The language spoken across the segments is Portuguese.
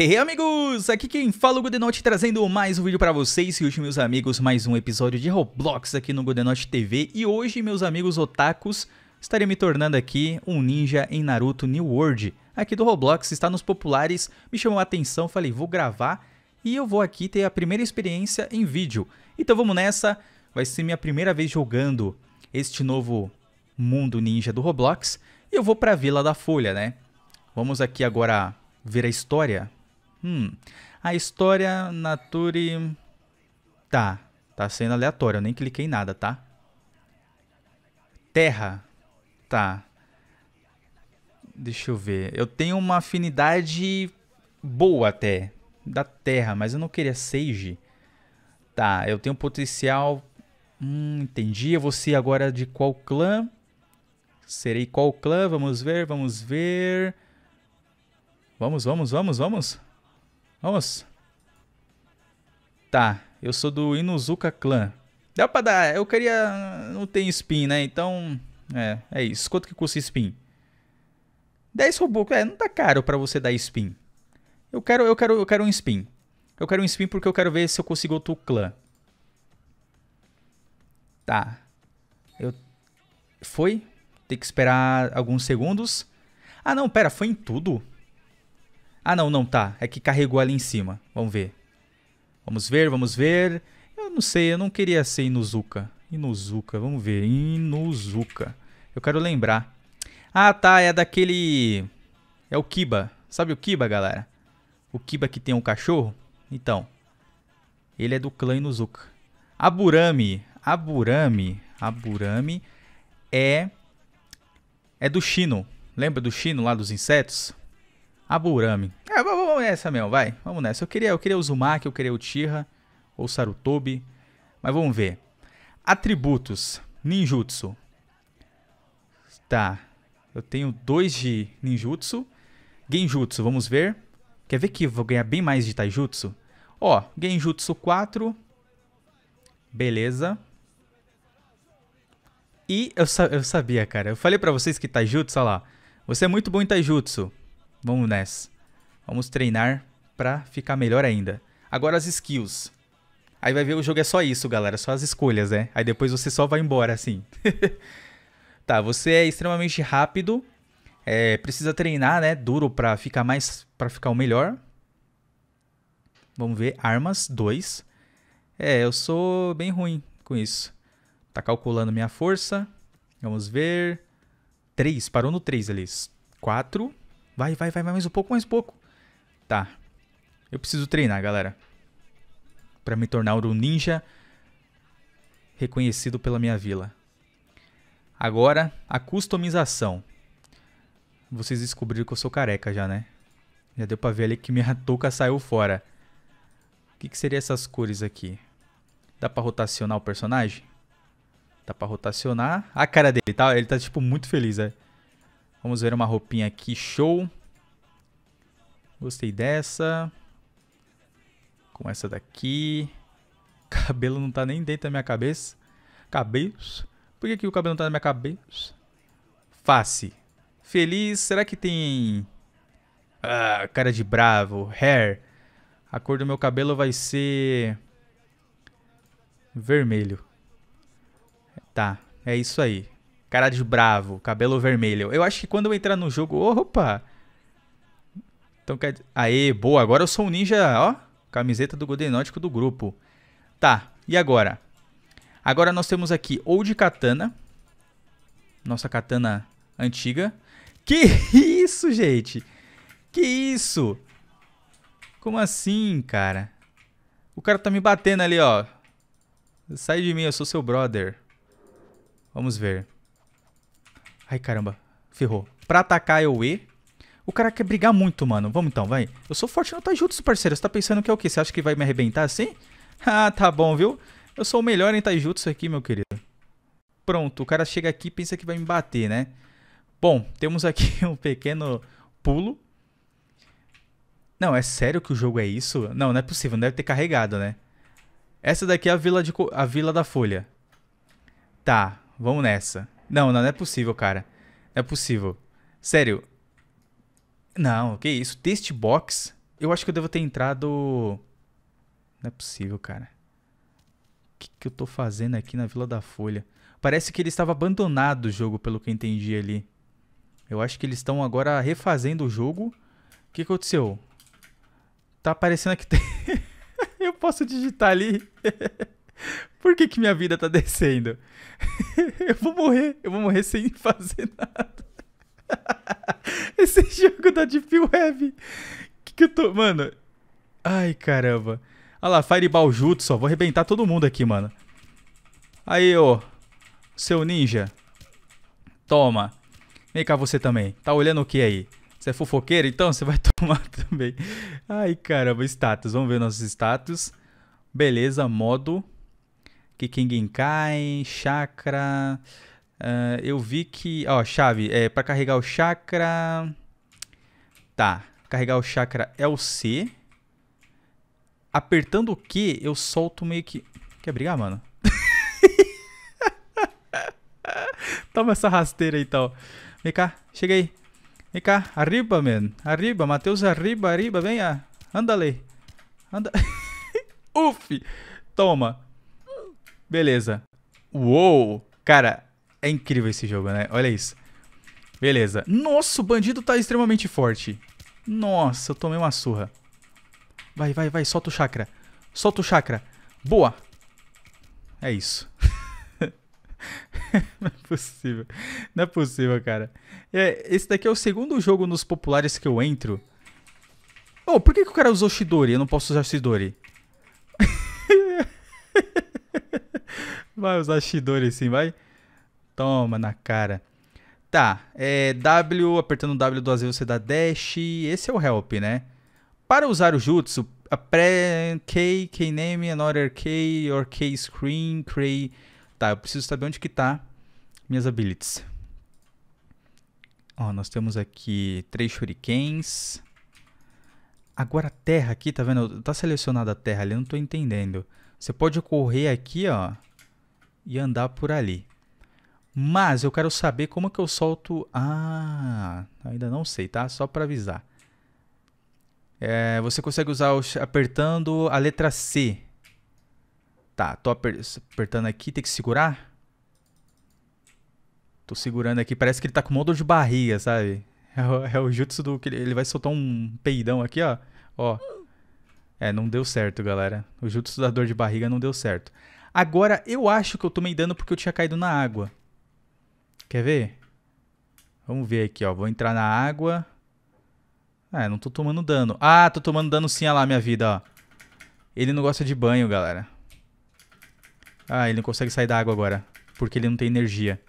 Hey, amigos! Aqui quem fala é o Goodenote trazendo mais um vídeo para vocês e hoje, meus amigos, mais um episódio de Roblox aqui no Goodenote TV. E hoje, meus amigos otakus, estarei me tornando aqui um ninja em Naruto New World. Aqui do Roblox, está nos populares, me chamou a atenção, falei, vou gravar e eu vou aqui ter a primeira experiência em vídeo. Então vamos nessa, vai ser minha primeira vez jogando este novo mundo ninja do Roblox e eu vou para a Vila da Folha, né? Vamos aqui agora ver a história Hum, a história Nature. Tá, tá sendo aleatório, eu nem cliquei em nada, tá? Terra. Tá. Deixa eu ver. Eu tenho uma afinidade boa até da Terra, mas eu não queria Sage. Tá, eu tenho potencial. Hum, entendi. Eu vou ser agora de qual clã? Serei qual clã? Vamos ver, vamos ver. Vamos, vamos, vamos, vamos. Vamos. Tá, eu sou do Inuzuka Clan. Dá pra dar, eu queria... Não tem spin, né? Então... É, é isso. Quanto que custa spin? 10 robôs. É, não tá caro pra você dar spin. Eu quero, eu quero, eu quero um spin. Eu quero um spin porque eu quero ver se eu consigo outro clã. Tá. Eu... Foi? Tem que esperar alguns segundos. Ah, não, pera. Foi em tudo? Ah, não, não tá. É que carregou ali em cima. Vamos ver. Vamos ver, vamos ver. Eu não sei, eu não queria ser Inuzuka. Inuzuka, vamos ver. Inuzuka. Eu quero lembrar. Ah, tá, é daquele... É o Kiba. Sabe o Kiba, galera? O Kiba que tem um cachorro? Então. Ele é do clã Inuzuka. Aburami. Aburami. Aburami é... É do Shino. Lembra do Shino lá dos insetos? Aburame. É, vamos nessa mesmo, vai. Vamos nessa. Eu queria, eu queria o Uzumaki, eu queria o Tira ou Sarutobi. Mas vamos ver. Atributos. Ninjutsu. Tá. Eu tenho dois de ninjutsu. Genjutsu, vamos ver. Quer ver que eu vou ganhar bem mais de taijutsu? Ó, genjutsu 4. Beleza. E eu, sa eu sabia, cara. Eu falei pra vocês que taijutsu, olha lá. Você é muito bom em taijutsu. Vamos nessa. Vamos treinar para ficar melhor ainda. Agora as skills. Aí vai ver o jogo é só isso, galera, só as escolhas, né? Aí depois você só vai embora assim. tá, você é extremamente rápido, é, precisa treinar, né? Duro para ficar mais, para ficar o melhor. Vamos ver, armas 2. É, eu sou bem ruim com isso. Tá calculando minha força. Vamos ver. 3, parou no 3 ali. 4. Vai, vai, vai, mais um pouco, mais um pouco. Tá. Eu preciso treinar, galera. para me tornar um ninja reconhecido pela minha vila. Agora, a customização. Vocês descobriram que eu sou careca já, né? Já deu pra ver ali que minha touca saiu fora. O que, que seria essas cores aqui? Dá pra rotacionar o personagem? Dá pra rotacionar. A cara dele, tá? Ele tá, tipo, muito feliz, né? Vamos ver uma roupinha aqui, show. Gostei dessa. Com essa daqui. Cabelo não tá nem dentro da minha cabeça. Cabelos. Por que, que o cabelo não tá na minha cabeça? Face. Feliz. Será que tem... Ah, cara de bravo. Hair. A cor do meu cabelo vai ser... Vermelho. Tá, é isso aí cara de bravo, cabelo vermelho. Eu acho que quando eu entrar no jogo, opa. Então quer Aê, boa, agora eu sou um ninja, ó, camiseta do Godenótico do grupo. Tá, e agora? Agora nós temos aqui Old Katana, nossa katana antiga. Que isso, gente? Que isso? Como assim, cara? O cara tá me batendo ali, ó. Sai de mim, eu sou seu brother. Vamos ver. Ai, caramba. Ferrou. Pra atacar é o E. O cara quer brigar muito, mano. Vamos então, vai. Eu sou forte no Taijutsu, parceiro. Você tá pensando que é o quê? Você acha que vai me arrebentar assim? Ah, tá bom, viu? Eu sou o melhor em Taijutsu aqui, meu querido. Pronto, o cara chega aqui e pensa que vai me bater, né? Bom, temos aqui um pequeno pulo. Não, é sério que o jogo é isso? Não, não é possível, não deve ter carregado, né? Essa daqui é a Vila, de, a Vila da Folha. Tá, vamos nessa. Não, não, não é possível, cara. Não é possível. Sério. Não, que isso? Taste Box? Eu acho que eu devo ter entrado. Não é possível, cara. O que, que eu tô fazendo aqui na Vila da Folha? Parece que ele estava abandonado o jogo, pelo que eu entendi ali. Eu acho que eles estão agora refazendo o jogo. O que, que aconteceu? Tá aparecendo aqui. eu posso digitar ali. Por que, que minha vida tá descendo? eu vou morrer, eu vou morrer sem fazer nada. Esse jogo da Deep Web. Que que eu tô. Mano. Ai, caramba. Olha lá, Fireball Jutsu. Vou arrebentar todo mundo aqui, mano. Aí, ô. Seu ninja. Toma. Vem cá você também. Tá olhando o que aí? Você é fofoqueiro? Então você vai tomar também. Ai, caramba. Status. Vamos ver nossos status. Beleza, modo. Kikengenkai, Chakra. Uh, eu vi que. Ó, chave. É, para carregar o Chakra. Tá. Carregar o Chakra é o C. Apertando o Q, eu solto meio que. Quer brigar, mano? Toma essa rasteira então. Vem cá, chega aí. Vem cá, arriba, man. Arriba, Matheus, arriba, arriba, venha. Andale. Anda. Uf! Toma. Beleza. Uou! Cara, é incrível esse jogo, né? Olha isso. Beleza. Nossa, o bandido tá extremamente forte. Nossa, eu tomei uma surra. Vai, vai, vai. Solta o chakra. Solta o chakra. Boa. É isso. Não é possível. Não é possível, cara. É, esse daqui é o segundo jogo nos populares que eu entro. Oh, por que, que o cara usou Shidori? Eu não posso usar Shidori. Vai usar Shidori assim, vai. Toma na cara. Tá, é W, apertando W duas vezes você dá dash. Esse é o help, né? Para usar o jutsu, a pré K, K name, another K, or K screen, Kray. Tá, eu preciso saber onde que tá minhas abilities. Ó, nós temos aqui três shurikens. Agora a terra aqui, tá vendo? Tá selecionada a terra ali, eu não tô entendendo. Você pode correr aqui, ó e andar por ali. Mas eu quero saber como que eu solto. Ah, ainda não sei, tá? Só para avisar. É, você consegue usar os... apertando a letra C. Tá, tô aper... apertando aqui, tem que segurar? Tô segurando aqui, parece que ele tá com dor de barriga, sabe? É o, é o jutsu do que ele vai soltar um peidão aqui, ó. Ó. É, não deu certo, galera. O jutsu da dor de barriga não deu certo. Agora, eu acho que eu tomei dano porque eu tinha caído na água. Quer ver? Vamos ver aqui, ó. Vou entrar na água. Ah, não tô tomando dano. Ah, tô tomando dano sim, olha lá, minha vida, ó. Ele não gosta de banho, galera. Ah, ele não consegue sair da água agora. Porque ele não tem energia.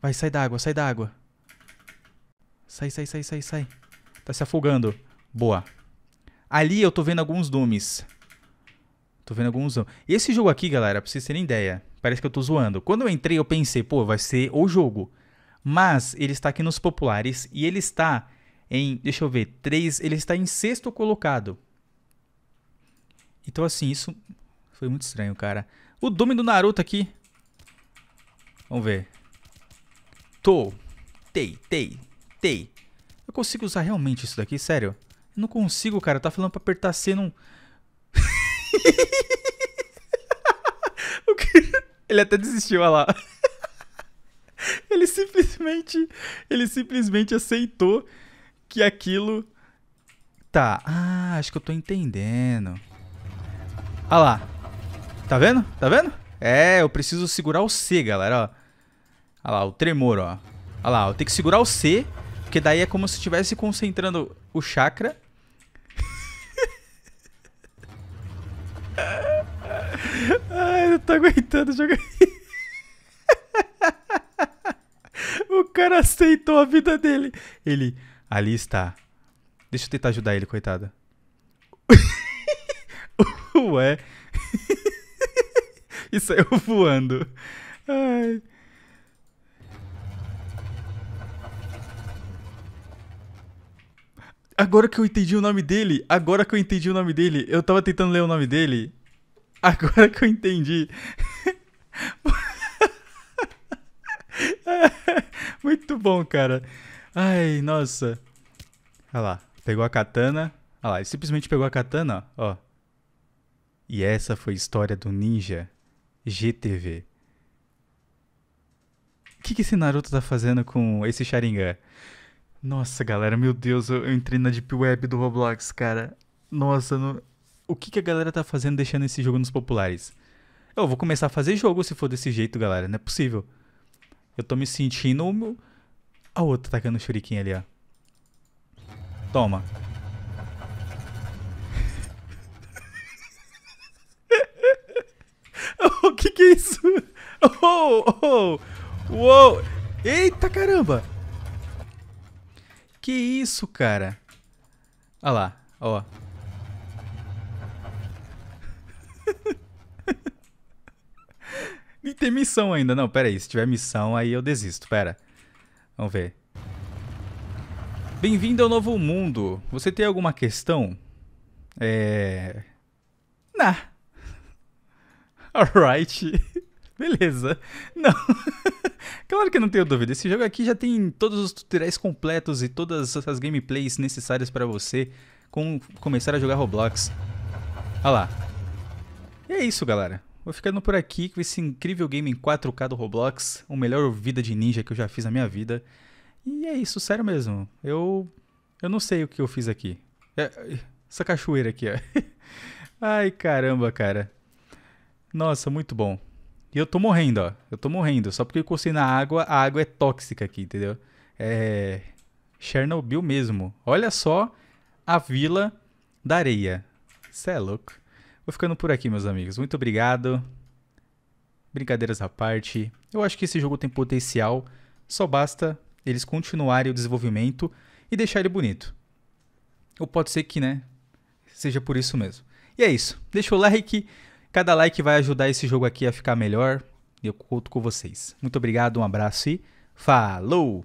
Vai, sai da água, sai da água. Sai, sai, sai, sai, sai. Tá se afogando. Boa. Ali eu tô vendo alguns nomes. Tô vendo alguns. E esse jogo aqui, galera, pra vocês terem ideia, parece que eu tô zoando. Quando eu entrei, eu pensei, pô, vai ser o jogo. Mas ele está aqui nos populares e ele está em, deixa eu ver, 3, ele está em sexto colocado. Então assim, isso foi muito estranho, cara. O Dome do Naruto aqui. Vamos ver. Tô. Tei, tei, tei. Eu consigo usar realmente isso daqui, sério? Eu não consigo, cara. Tá falando pra apertar C, não... Ele até desistiu, olha lá. Ele simplesmente, ele simplesmente aceitou que aquilo tá. Ah, acho que eu tô entendendo. Olha lá. Tá vendo? Tá vendo? É, eu preciso segurar o C, galera, Olha lá, o tremor, ó. Olha lá, eu tenho que segurar o C, porque daí é como se estivesse concentrando o chakra não tá aguentando jogar. o cara aceitou a vida dele. Ele, ali está. Deixa eu tentar ajudar ele, coitada. Ué. e saiu voando. Ai. Agora que eu entendi o nome dele, agora que eu entendi o nome dele, eu tava tentando ler o nome dele Agora que eu entendi. Muito bom, cara. Ai, nossa. Olha lá, pegou a katana. Olha lá, ele simplesmente pegou a katana, ó. E essa foi a história do Ninja GTV. O que, que esse Naruto tá fazendo com esse Sharingan? Nossa, galera, meu Deus, eu, eu entrei na Deep Web do Roblox, cara. Nossa, não o que, que a galera tá fazendo deixando esse jogo nos populares? Eu vou começar a fazer jogo se for desse jeito, galera. Não é possível. Eu tô me sentindo o meu... A outra tacando o shuriken ali, ó. Toma. o que que é isso? Oh, oh, uou. Eita caramba. Que isso, cara? Olha lá, ó. E tem missão ainda. Não, pera aí. Se tiver missão, aí eu desisto. Pera. Vamos ver. Bem-vindo ao novo mundo. Você tem alguma questão? É... Nah. Alright. Beleza. Não. claro que não tenho dúvida. Esse jogo aqui já tem todos os tutoriais completos e todas as gameplays necessárias para você com começar a jogar Roblox. Olha lá. E é isso, galera. Vou ficando por aqui com esse incrível game em 4K do Roblox, o melhor vida de ninja que eu já fiz na minha vida. E é isso, sério mesmo. Eu eu não sei o que eu fiz aqui. É, essa cachoeira aqui, ó. Ai, caramba, cara. Nossa, muito bom. E eu tô morrendo, ó. Eu tô morrendo. Só porque eu cocei na água, a água é tóxica aqui, entendeu? É. Chernobyl mesmo. Olha só a vila da areia. Cê é louco. Vou ficando por aqui, meus amigos. Muito obrigado. Brincadeiras à parte. Eu acho que esse jogo tem potencial. Só basta eles continuarem o desenvolvimento e deixar ele bonito. Ou pode ser que, né? Seja por isso mesmo. E é isso. Deixa o like. Cada like vai ajudar esse jogo aqui a ficar melhor. E eu conto com vocês. Muito obrigado, um abraço e falou!